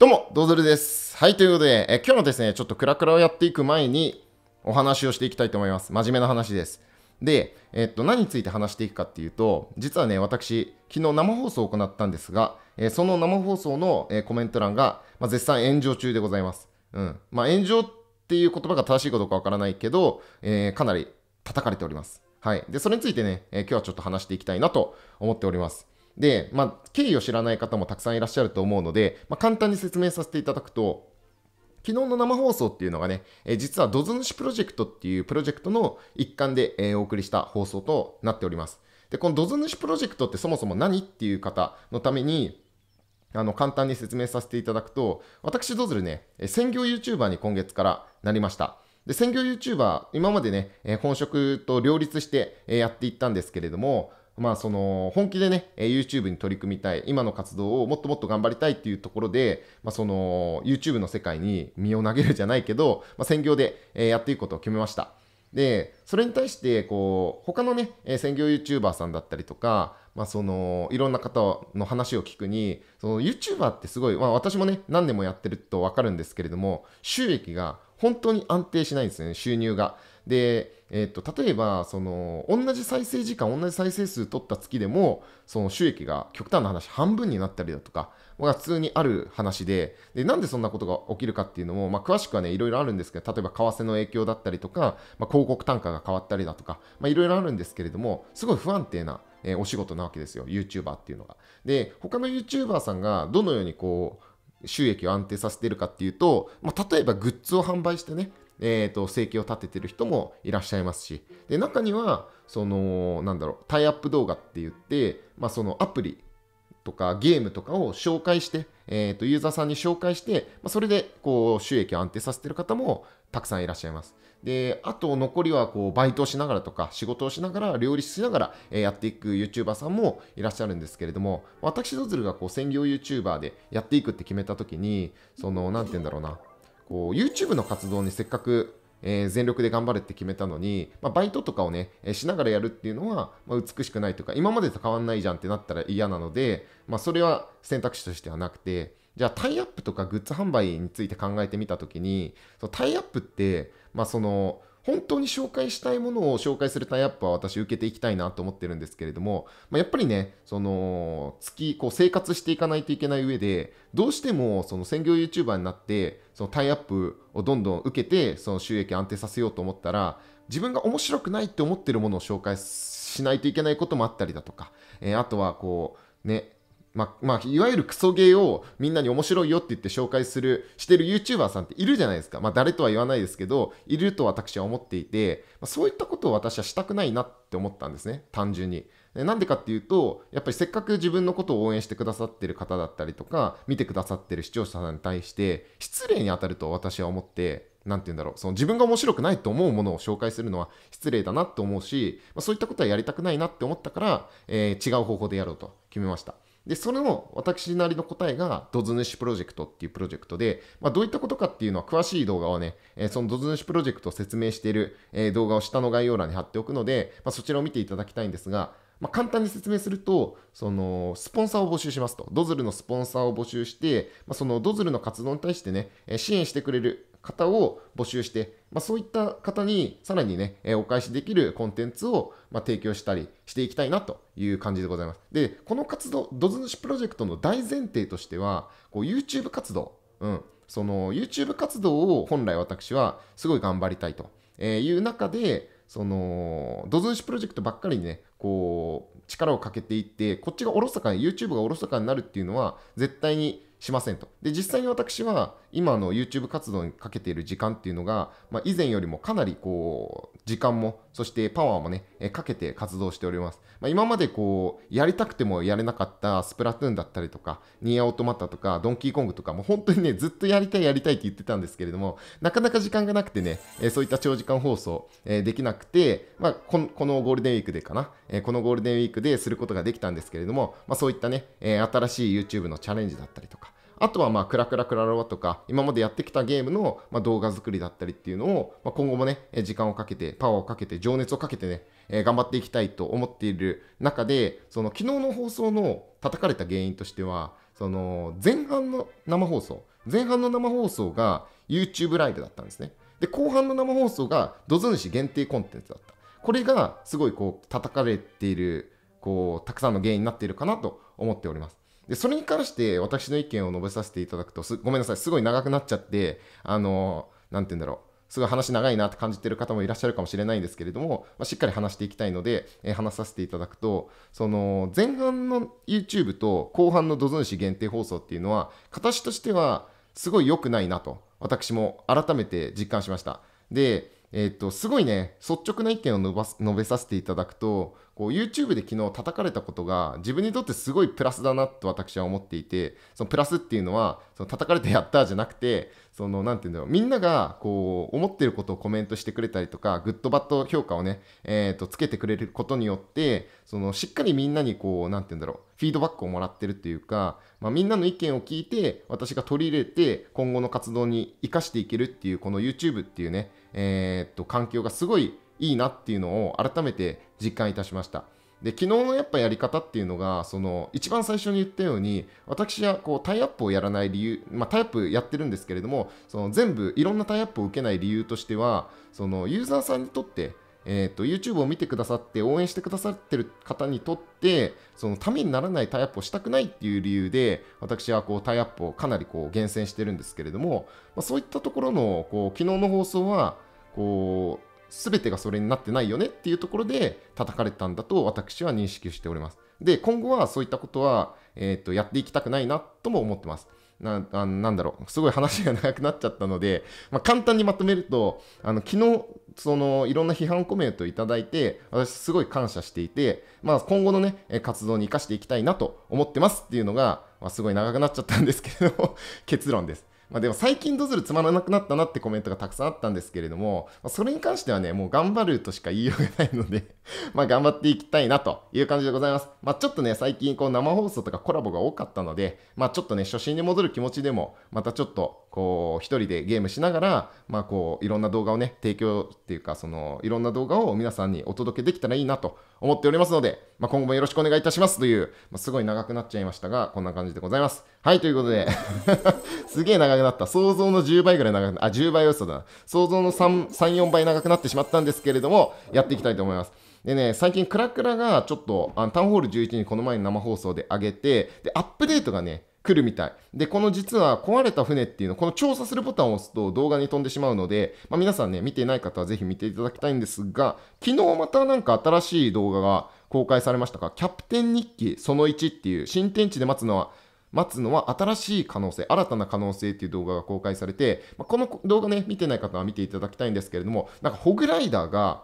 どうも、ドズルです。はい、ということで、え今日のですね、ちょっとクラクラをやっていく前にお話をしていきたいと思います。真面目な話です。で、えっと、何について話していくかっていうと、実はね、私、昨日生放送を行ったんですが、えその生放送の、えコメント欄が、まあ、絶賛炎上中でございます。うん。まあ、炎上っていう言葉が正しいかどうかわからないけど、えー、かなり叩かれております。はい。で、それについてね、え今日はちょっと話していきたいなと思っております。で、まあ、経緯を知らない方もたくさんいらっしゃると思うので、まあ、簡単に説明させていただくと、昨日の生放送っていうのがね、え実はドズヌシプロジェクトっていうプロジェクトの一環で、えお送りした放送となっております。で、このドズヌシプロジェクトってそもそも何っていう方のために、あの、簡単に説明させていただくと、私ドズルね、専業 YouTuber に今月からなりました。で、専業 YouTuber、今までね、本職と両立してやっていったんですけれども、まあ、その本気でね、YouTube に取り組みたい、今の活動をもっともっと頑張りたいっていうところで、まあ、その YouTube の世界に身を投げるじゃないけど、まあ、専業でやっていくことを決めました。で、それに対して、こう、他のね、専業 YouTuber さんだったりとか、まあ、その、いろんな方の話を聞くに、その YouTuber ってすごい、まあ、私もね、何年もやってるとわかるんですけれども、収益が本当に安定しないんですよね、収入が。で、えーと、と例えばその同じ再生時間同じ再生数取った月でもその収益が極端な話半分になったりだとかが普通にある話ででなんでそんなことが起きるかっていうのも、まあ、詳しくはねいろいろあるんですけど例えば為替の影響だったりとか、まあ、広告単価がが変わったりだとか、いろいろあるんですけれども、すごい不安定な、えー、お仕事なわけですよ、YouTuber っていうのが。で、他の YouTuber さんがどのようにこう、収益を安定させているかっていうと、まあ、例えばグッズを販売してね、えーと、生計を立ててる人もいらっしゃいますしで中にはそのなんだろうタイアップ動画って言って、まあ、そのアプリとかゲームとかを紹介してえー、とユーザーさんに紹介して、まあ、それでこう収益を安定させてる方もたくさんいらっしゃいます。で、あと残りはこうバイトをしながらとか仕事をしながら両立しながらやっていく YouTuber さんもいらっしゃるんですけれども、私ドズルがこう専業 YouTuber でやっていくって決めた時に、その、何て言うんだろうな、こう YouTube の活動にせっかくえー、全力で頑張るって決めたのに、まあ、バイトとかをね、えー、しながらやるっていうのは、まあ、美しくないとか、今までと変わんないじゃんってなったら嫌なので、まあ、それは選択肢としてはなくて、じゃあタイアップとかグッズ販売について考えてみたときに、そのタイアップって、まあ、その、本当に紹介したいものを紹介するタイアップは私受けていきたいなと思ってるんですけれども、まあ、やっぱりね、その月、こう生活していかないといけない上で、どうしてもその専業 YouTuber になって、そのタイアップをどんどん受けて、その収益安定させようと思ったら、自分が面白くないって思ってるものを紹介しないといけないこともあったりだとか、えー、あとはこう、ね、まあ、まあ、いわゆるクソゲーをみんなに面白いよって言って紹介する、してる YouTuber さんっているじゃないですか。まあ、誰とは言わないですけど、いると私は思っていて、まあ、そういったことを私はしたくないなって思ったんですね、単純に。なんでかっていうと、やっぱりせっかく自分のことを応援してくださってる方だったりとか、見てくださってる視聴者さんに対して、失礼に当たると私は思って、なんて言うんだろう、その自分が面白くないと思うものを紹介するのは失礼だなって思うし、まあ、そういったことはやりたくないなって思ったから、えー、違う方法でやろうと決めました。で、それも私なりの答えが、ドズ主プロジェクトっていうプロジェクトで、まあ、どういったことかっていうのは詳しい動画はね、えー、そのドズ主プロジェクトを説明している、えー、動画を下の概要欄に貼っておくので、まあ、そちらを見ていただきたいんですが、まあ、簡単に説明すると、その、スポンサーを募集しますと。ドズルのスポンサーを募集して、まあ、そのドズルの活動に対してね、支援してくれる方を募集して、まあ、そういった方にさらにね、えお返しできるコンテンツを、まあ、提供したりしていきたいなという感じでございます。で、この活動、ドズヌシプロジェクトの大前提としては、こう YouTube 活動、うん、その YouTube 活動を本来私はすごい頑張りたいとえいう中で、そのドズンシプロジェクトばっかりにねこう力をかけていってこっちがおろそかに YouTube がおろそかになるっていうのは絶対にしませんと。で、実際に私は今の YouTube 活動にかけている時間っていうのが、まあ、以前よりもかなりこう、時間もそしてパワーもね、えかけて活動しております。まあ、今までこう、やりたくてもやれなかったスプラトゥーンだったりとか、ニアオートマタとか、ドンキーコングとか、もう本当にね、ずっとやりたいやりたいって言ってたんですけれども、なかなか時間がなくてね、えそういった長時間放送、えできなくて、まあこ、このゴールデンウィークでかな、えこのゴールデンウィークですることができたんですけれども、まあ、そういったね、え新しい YouTube のチャレンジだったりとか、あとはまあクラクラクラロワとか、今までやってきたゲームのま動画作りだったりっていうのを、ま今後もね、時間をかけて、パワーをかけて、情熱をかけてね、え頑張っていきたいと思っている中で、その昨日の放送の叩かれた原因としては、その前半の生放送、前半の生放送が YouTube ライブだったんですね。で、後半の生放送がドズンシ限定コンテンツだった。これがすごいこう叩かれている、こう、たくさんの原因になっているかなと思っております。でそれに関して私の意見を述べさせていただくとごめんなさいすごい長くなっちゃってあの何て言うんだろうすごい話長いなって感じてる方もいらっしゃるかもしれないんですけれども、まあ、しっかり話していきたいので、えー、話させていただくと、その前半の YouTube と後半のドズン氏限定放送っていうのは、形としてはすごい良くないなと、私も改めて実感しました。で、えー、っと、すごいね、率直な意見を述ば述べさせていただくと、こう YouTube で昨日叩かれたことが自分にとってすごいプラスだなと私は思っていて、そのプラスっていうのは、その叩かれてやったじゃなくて、その、なんて言うんだろう、みんなが、こう、思ってることをコメントしてくれたりとか、グッドバッド評価をね、えっ、ー、と、つけてくれることによって、その、しっかりみんなに、こう、なんて言うんだろう、フィードバックをもらってるっていうか、まあ、みんなの意見を聞いて、私が取り入れて、今後の活動に活かしていけるっていう、この YouTube っていうね、えっ、ー、と、環境がすごいいいなっていうのを改めて実感いたしました。で昨日のやっぱやり方っていうのがその一番最初に言ったように私はこうタイアップをやらない理由、まあ、タイアップやってるんですけれどもその全部いろんなタイアップを受けない理由としてはそのユーザーさんにとってえーと、YouTube を見てくださって応援してくださってる方にとってそのためにならないタイアップをしたくないっていう理由で私はこうタイアップをかなりこう厳選してるんですけれども、まあ、そういったところのこう昨日の放送はこう全てがそれになってないよねっていうところで叩かれたんだと私は認識しております。で、今後はそういったことは、えーと、やっていきたくないなとも思ってます。ななんだろう、すごい話が長くなっちゃったので、まあ、簡単にまとめると、あの昨日そのいろんな批判コメントをいただいて、私、すごい感謝していて、まあ、今後の、ね、活動に生かしていきたいなと思ってますっていうのが、まあ、すごい長くなっちゃったんですけど 結論です。まあ、でも最近ドズルつまらなくなったなってコメントがたくさんあったんですけれども、まあ、それに関してはね、もう頑張るとしか言いようがないので ま頑張っていきたいなという感じでございます。まあ、ちょっとね、最近こう生放送とかコラボが多かったので、まあ、ちょっとね、初心に戻る気持ちでも、またちょっとこう一人でゲームしながら、まあ、こういろんな動画をね提供っていうかそのいろんな動画を皆さんにお届けできたらいいなと思っておりますので、まあ、今後もよろしくお願いいたしますという、まあ、すごい長くなっちゃいましたがこんな感じでございますはいということで すげえ長くなった想像の10倍ぐらい長くなったあ10倍嘘だな想像の34倍長くなってしまったんですけれどもやっていきたいと思いますでね、最近、クラクラがちょっと、あのタウンホール11にこの前に生放送で上げて、で、アップデートがね、来るみたい。で、この実は壊れた船っていうの、この調査するボタンを押すと動画に飛んでしまうので、まあ、皆さんね、見ていない方はぜひ見ていただきたいんですが、昨日またなんか新しい動画が公開されましたか、キャプテン日記その1っていう、新天地で待つのは、待つのは新しい可能性、新たな可能性っていう動画が公開されて、まあ、この動画ね、見てない方は見ていただきたいんですけれども、なんかホグライダーが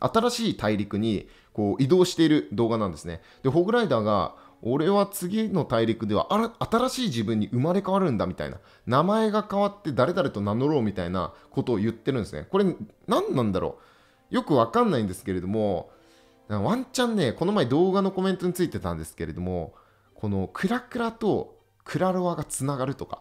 新しい大陸にこう移動している動画なんですね。で、ホグライダーが俺は次の大陸では新しい自分に生まれ変わるんだみたいな名前が変わって誰々と名乗ろうみたいなことを言ってるんですねこれ何なんだろうよくわかんないんですけれどもワンチャンねこの前動画のコメントについてたんですけれどもこのクラクラとクラロワがつながるとか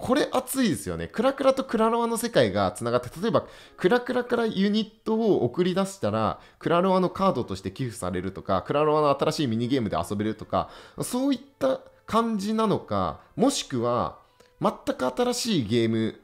これ熱いですよね。クラクラとクラロワの世界が繋がって、例えばクラクラからユニットを送り出したら、クラロワのカードとして寄付されるとか、クラロワの新しいミニゲームで遊べるとか、そういった感じなのか、もしくは、全く新しいゲーム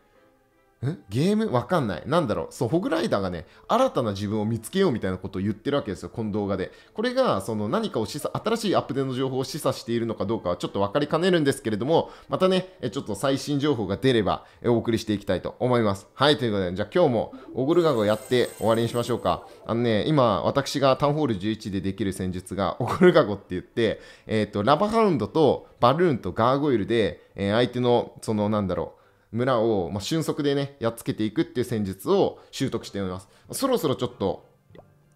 んゲームわかんない。なんだろう。そう、ホグライダーがね、新たな自分を見つけようみたいなことを言ってるわけですよ、この動画で。これが、その何かを示唆、新しいアップデートの情報を示唆しているのかどうかはちょっと分かりかねるんですけれども、またね、ちょっと最新情報が出れば、お送りしていきたいと思います。はい、ということで、じゃあ今日も、オゴルガゴやって終わりにしましょうか。あのね、今、私がタウンホール11でできる戦術が、オゴルガゴって言って、えっ、ー、と、ラバハウンドとバルーンとガーゴイルで、えー、相手の、その、なんだろう、村を、まあ、俊足でね、やっつけていくっていう戦術を習得しております。そろそろちょっと、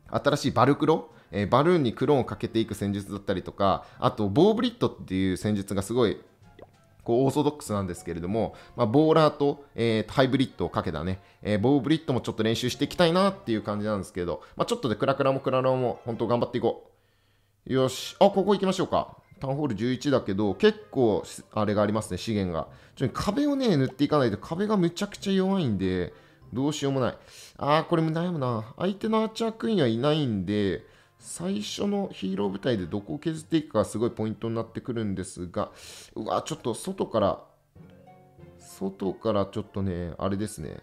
新しいバルクロ、えー、バルーンにクローンをかけていく戦術だったりとか、あと、ボーブリットっていう戦術がすごい、こう、オーソドックスなんですけれども、まあ、ボーラーと、えー、ハイブリッドをかけたね、えー、ボーブリッドもちょっと練習していきたいなっていう感じなんですけど、まあ、ちょっとでクラクラもクララも、本当頑張っていこう。よし、あ、ここ行きましょうか。タウンホール11だけど、結構、あれがありますね、資源が。ちょ壁をね、塗っていかないと壁がむちゃくちゃ弱いんで、どうしようもない。ああ、これも悩むな。相手のアーチャークイーンはいないんで、最初のヒーロー部隊でどこを削っていくかがすごいポイントになってくるんですが、うわ、ちょっと外から、外からちょっとね、あれですね。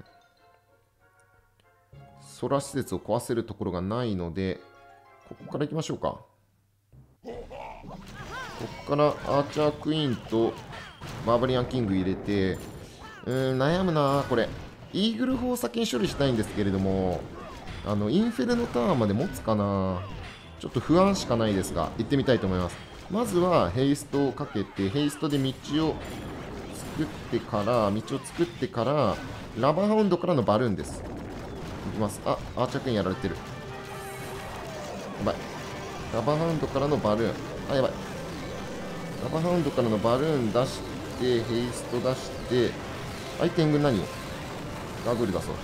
空施設を壊せるところがないので、ここから行きましょうか。こっからアーチャークイーンとバーバリアンキング入れてうーん悩むなこれイーグル砲先に処理したいんですけれどもあのインフェルノターンまで持つかなちょっと不安しかないですが行ってみたいと思いますまずはヘイストをかけてヘイストで道を作ってから道を作ってからラバーハウンドからのバルーンですいきますあアーチャークイーンやられてるやばいラバーハウンドからのバルーンあやばいラバハウンドからのバルーン出してヘイスト出してアイテング何をガグル出そう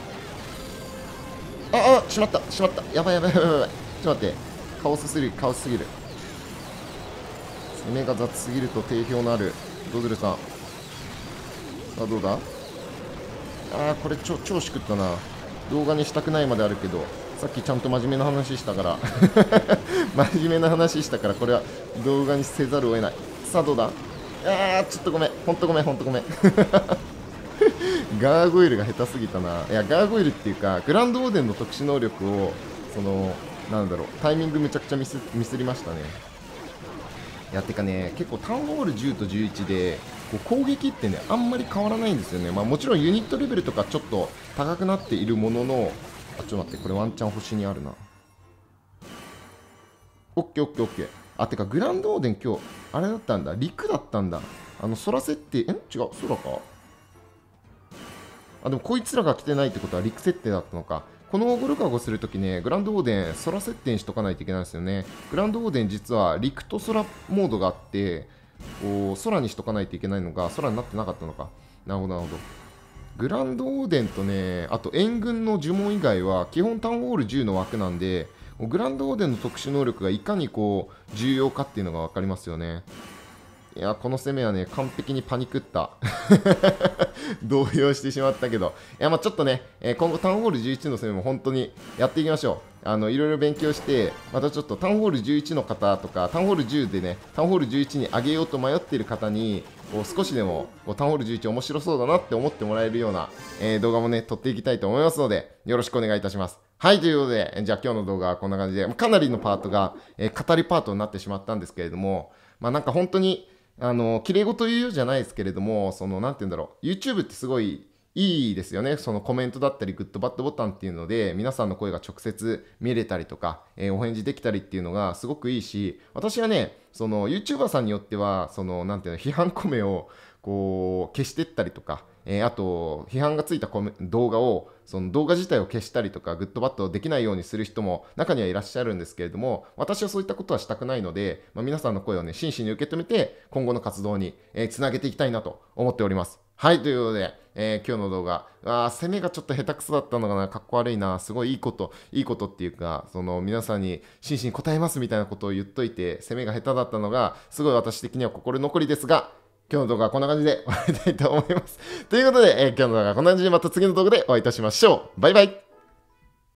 ああしまったしまったやばいやばいやばいやばいちょっと待ってカオスすぎるカオスすぎる攻めが雑すぎると定評のあるドズルさんさあどうだああこれ超超しくったな動画にしたくないまであるけどさっきちゃんと真面目な話したから 真面目な話したからこれは動画にせざるを得ないさあどうだあーちょっとごめんほんとごめんほんとごめん ガーゴイルが下手すぎたないやガーゴイルっていうかグランドオーデンの特殊能力をそのなんだろうタイミングむちゃくちゃミスミスりましたねいやてかね結構タウンホール10と11でこう攻撃ってねあんまり変わらないんですよね、まあ、もちろんユニットレベルとかちょっと高くなっているもののあちょっと待ってこれワンチャン星にあるなオッケーオッケーオッケーあ、てか、グランドオーデン今日、あれだったんだ。陸だったんだ。あの、空設定、ん違う、空かあ、でもこいつらが来てないってことは陸設定だったのか。このゴルカゴするときね、グランドオーデン、空設定にしとかないといけないんですよね。グランドオーデン実は陸と空モードがあって、こう空にしとかないといけないのが空になってなかったのか。なるほど、なるほど。グランドオーデンとね、あと援軍の呪文以外は、基本タウンホール10の枠なんで、グランドオーデンの特殊能力がいかにこう重要かっていうのが分かりますよね。いや、この攻めはね、完璧にパニクった。動揺してしまったけど。いや、まあちょっとね、え今後タウンホール11の攻めも本当にやっていきましょう。あの、いろいろ勉強して、またちょっとタウンホール11の方とか、タウンホール10でね、タウンホール11に上げようと迷っている方に、こう少しでもこうタウンホール11面白そうだなって思ってもらえるような、えー、動画もね、撮っていきたいと思いますので、よろしくお願いいたします。はい、ということで、じゃあ今日の動画はこんな感じで、かなりのパートが、えー、語りパートになってしまったんですけれども、まあなんか本当に、あの、綺麗事言うじゃないですけれども、その、なんて言うんだろう、YouTube ってすごいいいですよね。そのコメントだったり、グッドバッドボタンっていうので、皆さんの声が直接見れたりとか、えー、お返事できたりっていうのがすごくいいし、私はね、その YouTuber さんによっては、その、なんていうの、批判コメを、こう、消してったりとか、えー、あと批判がついた動画をその動画自体を消したりとかグッドバッドできないようにする人も中にはいらっしゃるんですけれども私はそういったことはしたくないので、まあ、皆さんの声をね真摯に受け止めて今後の活動に、えー、つなげていきたいなと思っております。はいということで、えー、今日の動画あ攻めがちょっと下手くそだったのかなかっこ悪いなすごいいいこといいことっていうかその皆さんに真摯に答えますみたいなことを言っといて攻めが下手だったのがすごい私的には心残りですが今日の動画はこんな感じで終わりたいと思います。ということで、えー、今日の動画はこんな感じでまた次の動画でお会いいたしましょう。バイバイ